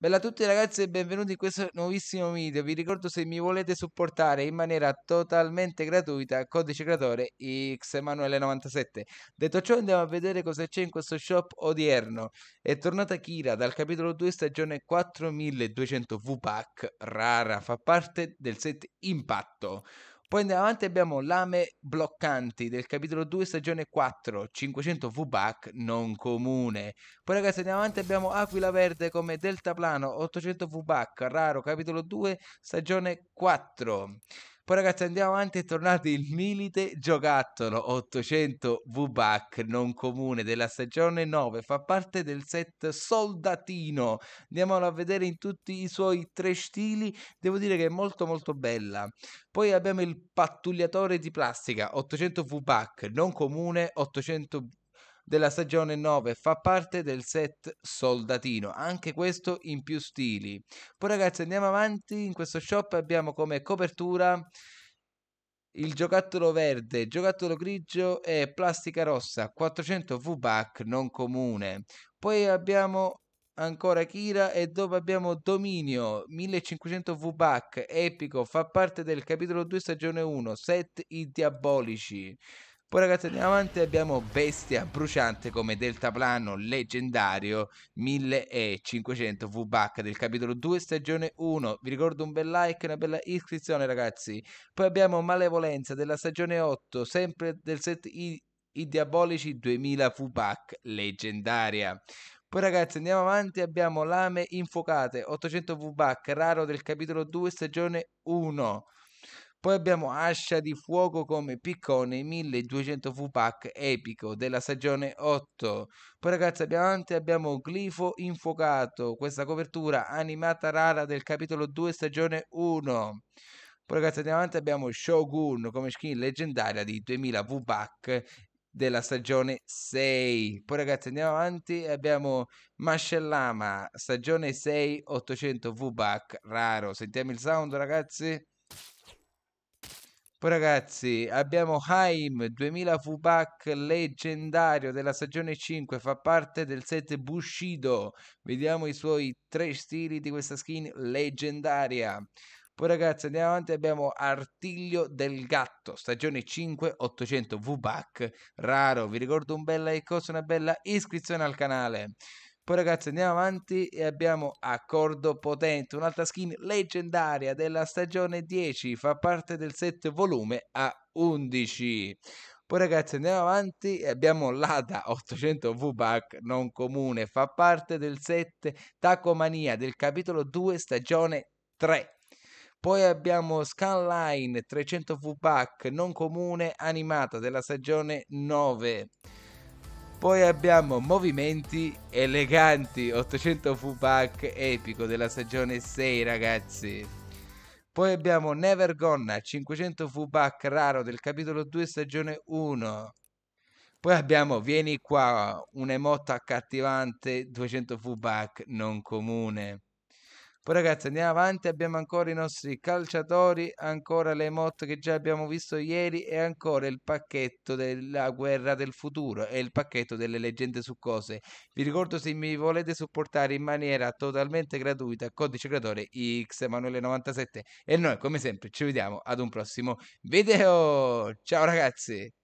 Bella a tutti ragazzi e benvenuti in questo nuovissimo video. Vi ricordo se mi volete supportare in maniera totalmente gratuita, codice creatore xemanuele97. Detto ciò andiamo a vedere cosa c'è in questo shop odierno. È tornata Kira dal capitolo 2 stagione 4200 VPAC, rara, fa parte del set Impatto. Poi andiamo avanti abbiamo Lame Bloccanti del capitolo 2 stagione 4, 500 VBAC non comune. Poi ragazzi andiamo avanti abbiamo Aquila Verde come Deltaplano, 800 VBAC, raro, capitolo 2 stagione 4. Poi ragazzi andiamo avanti, è tornato il Milite Giocattolo 800 v VBAC non comune della stagione 9, fa parte del set Soldatino, andiamolo a vedere in tutti i suoi tre stili, devo dire che è molto molto bella. Poi abbiamo il pattugliatore di plastica 800 v VBAC non comune, 800 V-Back della stagione 9, fa parte del set soldatino, anche questo in più stili. Poi ragazzi andiamo avanti, in questo shop abbiamo come copertura il giocattolo verde, giocattolo grigio e plastica rossa, 400 VBAC non comune. Poi abbiamo ancora Kira e dopo abbiamo Dominio 1500 VBAC epico fa parte del capitolo 2 stagione 1 set i diabolici poi ragazzi andiamo avanti, abbiamo Bestia Bruciante come deltaplano leggendario 1500 VBAC del capitolo 2 stagione 1. Vi ricordo un bel like e una bella iscrizione ragazzi. Poi abbiamo Malevolenza della stagione 8, sempre del set I, I Diabolici 2000 VBAC leggendaria. Poi ragazzi andiamo avanti, abbiamo Lame Infuocate 800 VBAC raro del capitolo 2 stagione 1. Poi abbiamo Ascia di Fuoco come piccone 1200 Fupac epico della stagione 8. Poi ragazzi abbiamo avanti abbiamo Glifo Infuocato, questa copertura animata rara del capitolo 2 stagione 1. Poi ragazzi andiamo avanti abbiamo Shogun come skin leggendaria di 2000 Vupac della stagione 6. Poi ragazzi andiamo avanti abbiamo Mascellama stagione 6 800 Vupac raro. Sentiamo il sound ragazzi. Poi ragazzi, abbiamo Haim 2000 Fubac leggendario della stagione 5, fa parte del set Bushido. Vediamo i suoi tre stili di questa skin leggendaria. Poi ragazzi, andiamo avanti, abbiamo Artiglio del Gatto, stagione 5 800 VBAC, raro. Vi ricordo un bel like, una bella iscrizione al canale. Poi ragazzi andiamo avanti e abbiamo Accordo Potente, un'altra skin leggendaria della stagione 10, fa parte del set volume A11. Poi ragazzi andiamo avanti e abbiamo l'ADA 800 v VBAC non comune, fa parte del set Tacomania del capitolo 2 stagione 3. Poi abbiamo Scanline 300 v VBAC non comune animata della stagione 9. Poi abbiamo movimenti eleganti, 800 Pack epico della stagione 6 ragazzi. Poi abbiamo Never Gonna, 500 Pack raro del capitolo 2 stagione 1. Poi abbiamo Vieni qua, un accattivante, 200 Pack non comune. Poi ragazzi andiamo avanti, abbiamo ancora i nostri calciatori, ancora le mod che già abbiamo visto ieri e ancora il pacchetto della guerra del futuro e il pacchetto delle leggende su cose. Vi ricordo se mi volete supportare in maniera totalmente gratuita, codice creatore xemanuele 97 e noi come sempre ci vediamo ad un prossimo video. Ciao ragazzi!